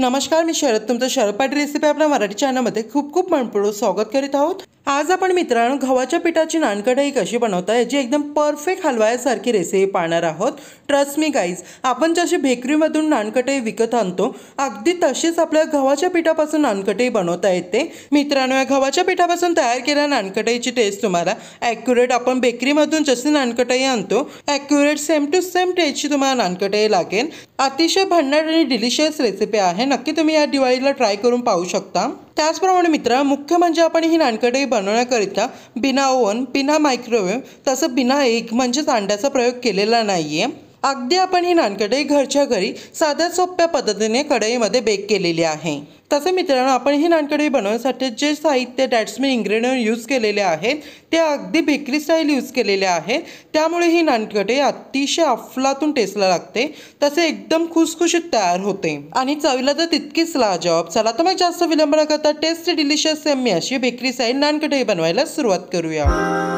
नमस्कार मी शरद तुमचं शरद पाटील रेसिपी आपल्या मराठी चॅनलमध्ये खूप खूप मनपूर्वक स्वागत करीत आहोत आज आपण मित्रांनो गव्हाच्या पिठाची नानकटाई कशी बनवता याची एकदम परफेक्ट हलवायासारखी रेसिपी पाहणार आहोत ट्रस्ट मी गाईज आपण जशी बेकरीमधून नानकटाई विकत आणतो अगदी तशीच आपल्या गव्हाच्या पिठापासून नानकटाई बनवता येते मित्रांनो या गव्हाच्या पिठापासून तयार केल्या नानकटाईची टेस्ट तुम्हाला ॲक्युरेट आपण बेकरीमधून जशी नानकटाई आणतो ॲक्युरेट सेम टू सेम टेस्टची तुम्हाला नानकटाई लागेल अतिशय भन्नाट आणि डिलिशियस रेसिपी आहे नक्की तुम्ही या दिवाळीला ट्राय करून पाहू शकता त्याचप्रमाणे मित्र मुख्य म्हणजे आपण ही नानकटई बनवण्याकरिता बिना ओव्हन बिना मायक्रोवेव्ह तसं बिना एग म्हणजेच अंड्याचा प्रयोग केलेला नाही आहे अगदी आपण ही नानकटई घरच्या घरी साध्या सोप्या पद्धतीने कढईमध्ये बेक केलेली आहे तसे मित्रांनो आपण ही नानकडे बनवण्यासाठी जे साहित्य मी इंग्रेडियंट यूज केलेले आहेत ते अगदी बेकरी स्टाईल यूज केलेले आहे त्यामुळे ही नानकडी अतिशय अफलातून टेस्टला लागते तसे एकदम खुसखुशीत तयार होते आणि चवीला तर तितकीच लाजवाब चला तर मग जास्त विलंब न करता टेस्ट डिलिशियस सेमी अशी बेकरी स्टाईल नानकडे बनवायला सुरुवात करूया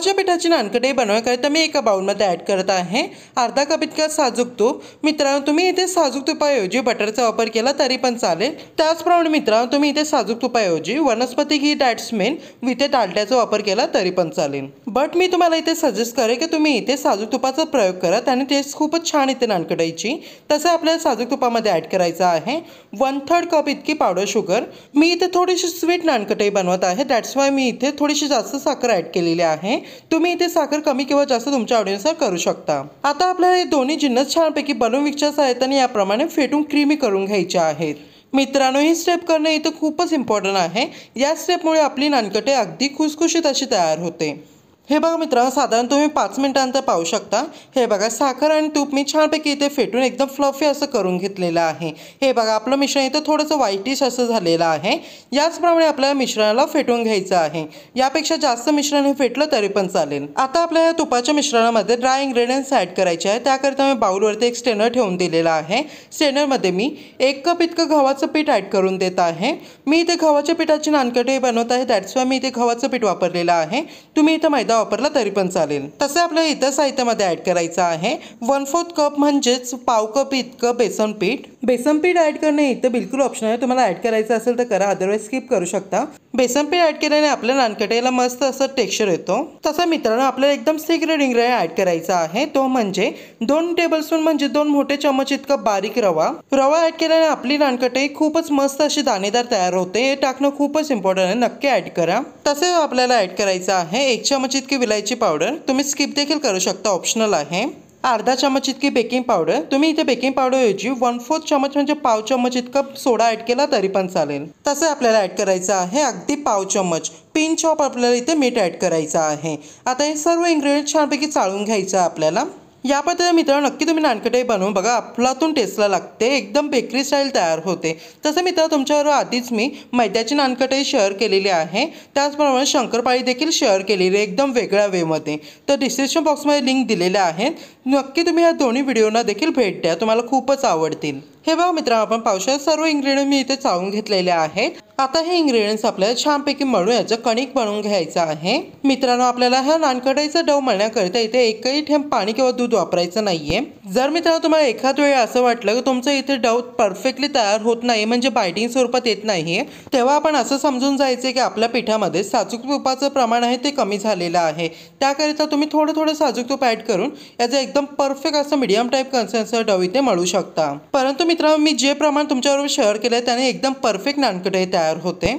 गव्हाच्या पिठाची नानकटे बनवण्याकरिता मी एका बाउलमध्ये ॲड करत आहे अर्धा कप इतका साजूक तूप मित्रांनो तुम्ही इथे साजूक तुपाऐवजी बटरचा वापर केला तरी पण चालेल त्याचप्रमाणे मित्रांनो तुम्ही इथे साजूक तुपाऐवजी वनस्पती घी मेन इथे डालट्याचा वापर केला तरी पण चालेल बट मी तुम्हाला इथे सजेस्ट करेन की तुम्ही इथे साजूक तुपाचा प्रयोग करा आणि टेस्ट खूपच छान इथे नानकटायची तसं आपल्याला साजूक तुपामध्ये ॲड करायचं आहे वन थर्ड कप इतकी पावडर शुगर मी इथे थोडीशी स्वीट नानकटाई बनवत आहे दॅट्स वाय मी इथे थोडीशी जास्त साखर ॲड केलेली आहे तुम्ही इथे साखर कमी किंवा जास्त तुमच्या आवडीनुसार करू शकता आता आपल्याला हे दोन्ही जिन्नस छानपैकी बनवून विकच्या आणि याप्रमाणे फेटून क्रीमी करून घ्यायच्या आहेत मित्रांनो ही स्टेप करणे इथं खूपच इम्पॉर्टंट आहे या स्टेपमुळे आपली नानकटे अगदी खुसखुशीत अशी तयार होते हे बघा मित्र साधारण तुम्ही पाच मिनिटांतर पाहू शकता हे बघा साखर आणि तूप मी छानपैकी इथे फेटून एकदम फ्लफी असं करून घेतलेलं आहे हे बघा आपलं मिश्रण इथं थोडंसं व्हाईटिश असं झालेलं आहे याचप्रमाणे आपल्याला मिश्रणाला फेटून घ्यायचं आहे यापेक्षा जास्त मिश्रण हे फेटलं तरी पण चालेल आता आपल्या या तुपाच्या मिश्रणामध्ये ड्राय इंग्रेडियंट्स ॲड करायचे आहे त्याकरिता मी बाउलवरती एक स्टेनर ठेवून दिलेला आहे स्टेनरमध्ये मी एक कप इतकं गव्हाचं पीठ ॲड करून देत आहे मी इथे गव्हाच्या पिठाची नानकटे बनवत आहे दॅट्स वाय मी इथे गव्हाचं पीठ वापरलेलं आहे तुम्ही इथं मैदा वापरला तरी पण चालेल तसे आपल्याला इतर साहित्यामध्ये ऍड करायचं आहे वन फोर्थ कप म्हणजेच पाव कप इतकं बेसन पीठ बेसन पीठ ऍड करणे इथं बिलकुल ऑप्शन आहे तुम्हाला ॲड करायचं असेल तर करा अदरवाईज स्किप करू शकता बेसन पीठ ॲड केल्याने आपल्या नानकट्याला मस्त असं टेक्स्चर येतो तसा मित्रांनो आपल्याला एकदम सिक्रेट इंग्रेडियंट ऍड करायचा आहे तो म्हणजे दोन टेबलस्पून म्हणजे दोन मोठे चमच इतकं बारीक रवा रवा ऍड केल्याने आपली नानकटे खूपच मस्त अशी दाणेदार तयार होते हे टाकणं खूपच इम्पॉर्टंट आहे नक्की ऍड करा तसे आपल्याला ॲड करायचं आहे एक चमच इतकी विलायची पावडर तुम्ही स्किप देखील करू शकता ऑप्शनल आहे अर्धा चमच इतकी बेकिंग पावडर तुम्ही इथे बेकिंग पावडरऐवजी वन फोर्थ चमच म्हणजे पाव चमच इतकं सोडा ॲड केला तरी पण चालेल तसे आपल्याला ॲड करायचं आहे अगदी पाव चमच पिन चॉप आपल्याला इथे मीठ ॲड करायचं आहे आता हे सर्व इन्ग्रेडियंट छानपैकी चाळून घ्यायचं आपल्याला या पद्धतीने मित्रांनो नक्की तुम्ही नानकटाई बनवून बघा आपलातून टेस्टला लागते एकदम बेकरी स्टाईल तयार होते तसं मित्र तुमच्यावर आधीच मी मैद्याची नानकटाई शेअर केलेली आहे त्याचप्रमाणे शंकरपाळी देखील शेअर केलेली आहे एकदम वेगळ्या वेमध्ये तर डिस्क्रिप्शन बॉक्समध्ये लिंक दिलेल्या आहेत नक्की तुम्ही या दोन्ही व्हिडिओना देखील भेट द्या तुम्हाला खूपच आवडतील हे बघा मित्र आपण पावसाळ्यात सर्व इंग्रेडियंट मी इथे चावून घेतलेले आहेत आता हे इंग्रेडियंट्स आपल्याला छानपैकी मळून याचं कणिक बनवून घ्यायचं आहे मित्रांनो आपल्याला ह्या नानकटाईचा डव मळण्याकरिता इथे एकही ठेंब पाणी किंवा दूध वापरायचं नाहीये जर मित्रांनो तुम्हाला एखाद वेळ असं वाटलं की तुमचं इथे डाऊट परफेक्टली तयार होत नाही म्हणजे बायटिंग स्वरूपात येत नाही तेव्हा आपण असं समजून जायचं की आपल्या पिठामध्ये साजूक तुपाचं प्रमाण आहे ते कमी झालेलं आहे त्याकरिता तुम्ही थोडं थोडं साजूक तूप ॲड करून याचं एकदम परफेक्ट असं मीडियम टाईप कन्सन्स डव इथे मळू शकता परंतु मित्रांनो मी जे प्रमाण तुमच्याबरोबर शेअर केलं त्याने एकदम परफेक्ट नानकटाई तयार होते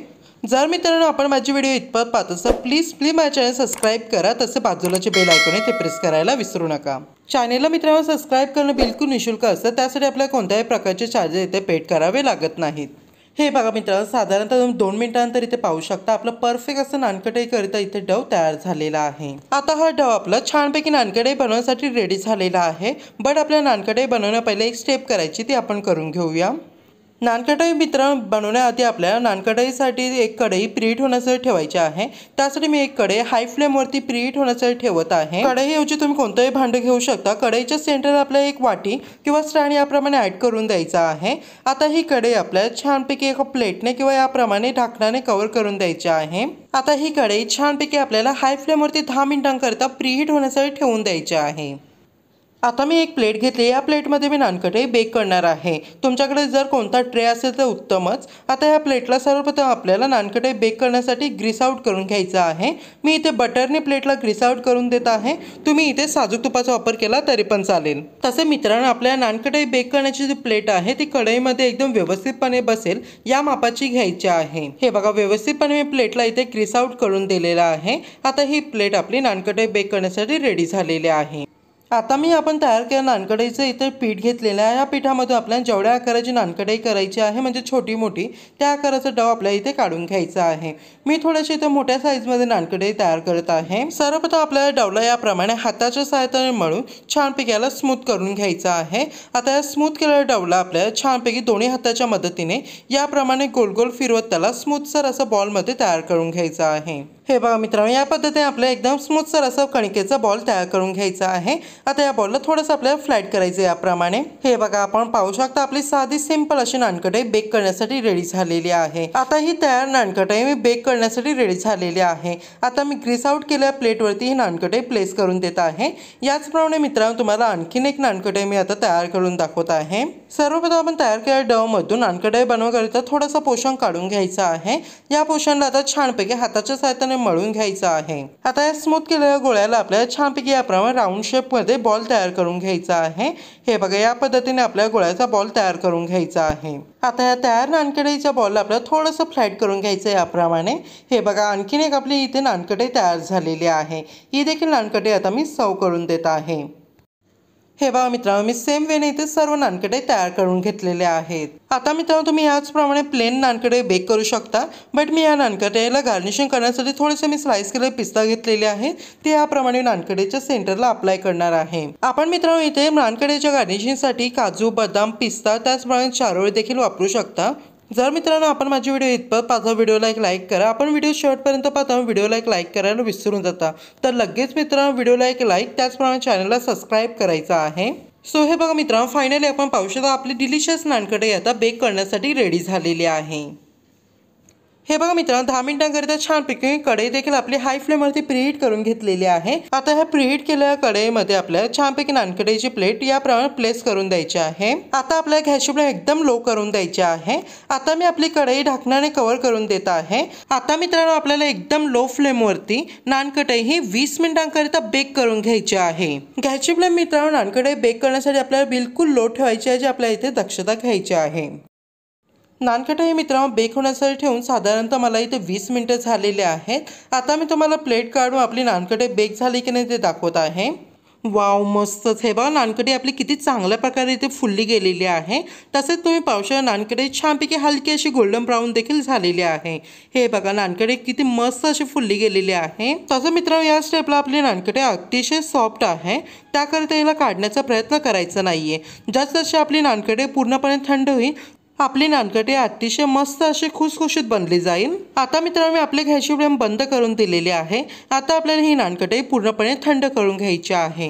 जर मित्रांनो आपण माझी व्हिडिओ इतपत पाहत असाल प्लीज प्लीज माझ्या चॅनल सबस्क्राईब करा तसे बाजूलाचे बेल ऐकून ते प्रेस करायला विसरू नका चॅनेलला मित्रांनो सबस्क्राईब करणं बिलकुल निशुल्क असतं त्यासाठी आपल्याला कोणत्याही प्रकारचे चार्जेस इथे पेड करावे लागत नाहीत हे बघा मित्रांनो साधारणतः तुम्ही दोन मिनिटांनंतर इथे पाहू शकता आपलं परफेक्ट असं नानकटाई करिता इथे डव तयार झालेला आहे आता हा डव आपला छानपैकी नानकटाई बनवण्यासाठी रेडी झालेला आहे बट आपल्या नानकटाई बनवण्या पहिले एक स्टेप करायची ती आपण करून घेऊया नानकटाई मित्र बनवण्याआधी आपल्याला नानकटाईसाठी एक कढई प्रीहीट होण्यासाठी ठेवायची आहे त्यासाठी मी एक कढई हाय फ्लेमवरती प्रीहीट होण्यासाठी ठेवत आहे कढईऐवजी तुम्ही कोणतंही भांडं घेऊ शकता कढईच्या सेंटर आपल्याला एक वाटी किंवा स्टँड याप्रमाणे ॲड करून द्यायचा आहे आता ही कढई आपल्याला छानपैकी एका प्लेटने किंवा याप्रमाणे ढाकणाने कव्हर करून द्यायची आहे आता ही कढई छानपैकी आपल्याला हाय फ्लेमवरती दहा मिनिटांकरता प्रीहीट होण्यासाठी ठेवून द्यायची आहे आता मी एक प्लेट घेतली या प्लेटमध्ये मी नानकटे बेक करणार आहे तुमच्याकडे जर कोणता ट्रे असेल तर उत्तमच आता या प्लेटला सर्वप्रथम आपल्याला नानकटे बेक करण्यासाठी ग्रीस आऊट करून घ्यायचं आहे मी इथे बटरने प्लेटला ग्रीस आउट करून देत आहे तुम्ही इथे साजूक तुपाचा वापर केला तरी पण चालेल तसे मित्रांनो आपल्या नानकटे बेक करण्याची जी प्लेट आहे ती कढईमध्ये एकदम व्यवस्थितपणे बसेल या मापाची घ्यायची आहे हे बघा व्यवस्थितपणे मी प्लेटला इथे ग्रीस आउट करून दिलेला आहे आता ही प्लेट आपली नानकटे बेक करण्यासाठी रेडी झालेली आहे आता मी आपण तयार केलं नानकडाईचं इथे पीठ घेतलेलं आहे या पीठामध्ये आपल्याला जेवढ्या आकाराची नानकडाई करायची आहे म्हणजे छोटी मोठी त्या आकाराचा डव आपल्याला इथे काढून घ्यायचा आहे मी थोड्याशी इथे मोठ्या साईजमध्ये नानकडाई तयार करत आहे सर्वप्रथम आपल्याला डवला याप्रमाणे हाताच्या सहाय्याने मळून छानपैकी याला स्मूथ करून घ्यायचा आहे आता या स्मूथ केलेला डवला आपल्याला छानपैकी दोन्ही हाताच्या मदतीने याप्रमाणे गोल गोल फिरवत त्याला स्मूथसर असं बॉलमध्ये तयार करून घ्यायचा आहे हे बघा मित्रांनो या पद्धतीने आपल्या एकदम स्मूथसर असं कणिकेचा बॉल तयार करून घ्यायचा आहे आता या बॉलला थोडंसं आपल्याला फ्लॅट करायचं याप्रमाणे हे बघा आपण पाहू शकता आपली साधी सिंपल अशी नानकटाई बेक करण्यासाठी रेडी झालेली आहे आता ही तयार नानकटाई मी बेक करण्यासाठी रेडी झालेली आहे आता मी ग्रीस आउट केलेल्या प्लेटवरती ही नानकटाई प्लेस करून देत आहे याचप्रमाणे मित्रांनो तुम्हाला आणखीन एक नानकटाई मी आता तयार करून दाखवत आहे सर्वप्रथम आपण तयार केलेल्या डवमधून नानकडे बनवण्याकरिता थोडासा पोषण काढून घ्यायचा आहे या पोषणला आता छानपैकी हाताच्या सहाय्याने मळून घ्यायचा आहे आता या स्मूथ केलेल्या गोळ्याला आपल्याला छानपैकी याप्रमाणे राऊंड शेपमध्ये बॉल तयार करून घ्यायचा आहे हे बघा या पद्धतीने आपल्या गोळ्याचा बॉल तयार करून घ्यायचा आहे आता या तयार नानकडेच्या बॉलला आपल्याला थोडंसं फ्लॅट करून घ्यायचं आहे याप्रमाणे हे बघा आणखीन एक आपली इथे नानकडे तयार झालेली आहे ही देखील नानकडे आता मी सव करून देत आहे हे बघा मित्रांनो मी सेम वेने इथे सर्व नानकडे तयार करून घेतलेले आहेत आता मित्रांनो तुम्ही याचप्रमाणे प्लेन नानकडे बेक करू शकता बट मी या नानकड्याला गार्निशिंग करण्यासाठी थोडेसे मी स्लाइस केलेले पिस्ता घेतलेले आहे ते याप्रमाणे नानकडेच्या सेंटरला अप्लाय करणार आहे आपण मित्रांनो इथे नानकडेच्या गार्निशिंगसाठी काजू बदाम पिस्ता त्याचप्रमाणे चारोळी देखील वापरू शकता जर मित्रांनो आपण माझी व्हिडिओ इथपर पाहता व्हिडिओला एक लाईक करा आपण व्हिडिओ शेवटपर्यंत पाहता व्हिडिओला एक लाईक करायला विसरून जाता तर लगेच मित्रांनो व्हिडिओला एक लाईक त्याचप्रमाणे चॅनलला सबस्क्राईब करायचा आहे सो हे बघा मित्रांनो फायनली आपण पाहू शकता आपली डिलिशियस नानकडे आता बेक करण्यासाठी रेडी झालेली आहे हे बघा मित्रांनो दहा मिनिटांकरिता छानपैकी कढई देखील आपली हाय फ्लेमवरती प्रीहीट करून घेतलेली आहे आता ह्या प्रीहीट केलेल्या कढईमध्ये आपल्याला छानपैकी नानकड्याची प्लेट या प्लेस करून द्यायची आहे आता आपल्याला घ्यायची फ्लेम एकदम लो करून द्यायची आहे आता मी आपली कढई ढाकणाने कव्हर करून देत आहे आता मित्रांनो आपल्याला एकदम लो फ्लेम वरती नानकटई ही वीस मिनिटांकरिता बेक करून घ्यायची आहे घ्यायची फ्लेम मित्रांनो नानकटई बेक करण्यासाठी आपल्याला बिलकुल लो ठेवायची आहे जी आपल्याला इथे दक्षता घ्यायची आहे नानकटा हे मित्र बेक होण्यासाठी ठेवून साधारणतः मला इथे वीस मिनटं झालेले आहेत आता मी तुम्हाला प्लेट काढून आपली नानकटे बेक झाली की नाही ते दाखवत आहे वाव मस्तच हे बघा नानकटी आपली किती चांगल्या प्रकारे इथे फुलली गेलेली आहे तसेच तुम्ही पावसाळ्या नानकटे छानपैकी हलकी अशी गोल्डन ब्राऊन देखील झालेली आहे हे बघा नानकडे किती मस्त अशी फुलली गेलेली आहे तसं मित्रांनो या स्टेपला आपली नानकटे अतिशय सॉफ्ट आहे त्याकरिता याला काढण्याचा प्रयत्न करायचा नाही आहे जसजशी आपली नानकडे पूर्णपणे थंड होईल आपली नानकटे अतिशय मस्त अशी खुसखुशीत बनली जाईल आता मित्रांनो मी आपले घ्यायची फ्लेम बंद करून दिलेली आहे आता आपल्याला ही नानकटे पूर्णपणे थंड करून घ्यायची आहे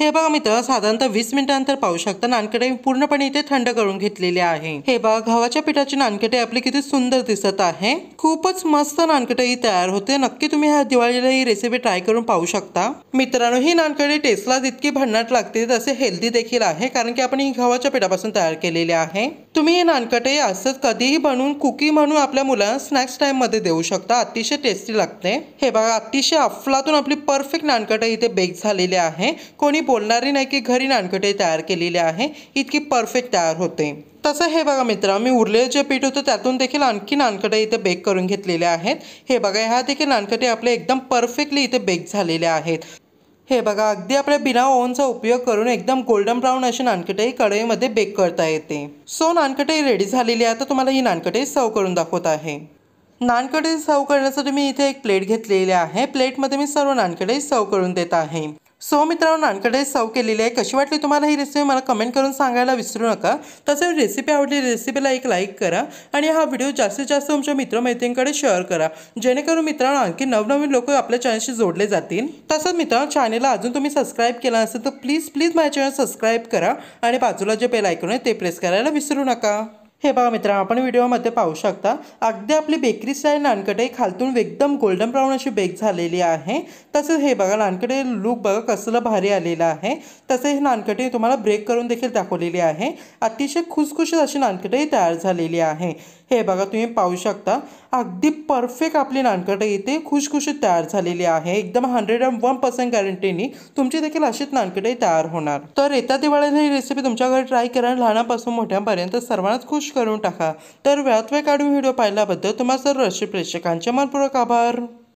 हे बघा मित्र साधारणतः वीस मिनिटानंतर पाहू शकता नानकटे पूर्णपणे इथे थंड करून घेतलेले आहे हे बघा गव्हाच्या पिठाची नानकटे आपली किती सुंदर दिसत आहे खूपच मस्त नानकटे ही तयार होते नक्की तुम्ही ह्या दिवाळीला ही रेसिपी ट्राय करून पाहू शकता मित्रांनो ही नानकटे टेस्टला जितकी भन्नाट लागते तसे हेल्दी देखील आहे कारण की आपण ही गव्हाच्या पिठापासून तयार केलेली आहे तुम्ही हे नानकटे असंच कधीही बनवून कुकी म्हणून आपल्या मुलांना स्नॅक्स टाईममध्ये देऊ शकता अतिशय टेस्टी लागते हे बघा अतिशय अफलातून आपली परफेक्ट नानकटे इथे बेक झालेली आहे कोणी बोलणारी नाही की घरी नानकटे तयार केलेली आहे इतकी परफेक्ट तयार होते तसं हे बघा मित्र मी उरलेलं जे पीठ होतं त्यातून देखील आणखी नानकटे इथे बेक करून घेतलेले आहेत हे बघा ह्या देखील नानकटे आपले एकदम परफेक्टली इथे बेक झालेले आहेत हे बघा अगदी आपल्या बिना ओव्हनचा उपयोग करून एकदम गोल्डन ब्राऊन अशी नानकटई कढईमध्ये बेक करता येते सो नानकटई रेडी झालेली आहे आता तुम्हाला ही नानकटई सर्व करून दाखवत आहे नानकटई सर्व करण्यासाठी मी इथे एक प्लेट घेतलेली आहे प्लेटमध्ये मी सर्व नानकटई सर्व करून देत आहे सो मित्रांनो नानकडे सर्व केलेली आहे कशी वाटली तुम्हाला ही रेसिपी मला कमेंट करून सांगायला विसरू नका तसेच रेसिपी आवडली रेसिपीला एक लाईक करा आणि हा व्हिडिओ जास्तीत जास्त तुमच्या मित्रमैत्रिणींकडे शेअर करा जेणेकरून मित्रांनो आणखी नवनवीन लोक आपल्या चॅनलशी जोडले जातील तसंच मित्रांनो चॅनलला अजून तुम्ही सबस्क्राईब केला असेल तर प्लीज प्लीज माझ्या चॅनल सबस्क्राईब करा आणि बाजूला जे बेल ऐकून आहे ते प्रेस करायला विसरू नका हे बघा मित्रांनो आपण व्हिडिओमध्ये पाहू शकता अगदी आपली बेकरी स्टाईल नानकटे खालतून एकदम गोल्डन ब्राऊन अशी बेक झालेली आहे तसेच हे बघा नानकटे लुक बघा कसलं भारी आलेलं आहे तसे हे नानकटे तुम्हाला ब्रेक करून देखील दाखवलेली आहे अतिशय खुसखुशीत अशी नानकटे तयार झालेली आहे हे बघा तुम्ही पाहू शकता अगदी परफेक्ट आपली नानकटे इथे खुशखुशीत तयार झालेली आहे एकदम हंड्रेड अँड वन पर्सेंट गॅरंटीनी तुमची देखील अशीच नानकटे तयार होणार तर येत्या दिवाळीला ही रेसिपी तुमच्याकडे ट्राय करा लहानापासून मोठ्यापर्यंत सर्वांनाच खुश करून टाका तर वेळात वेळ काढून व्हिडिओ पाहिल्याबद्दल तुम्हाला सर्व प्रेक्षकांचे मनपूर्वक आभार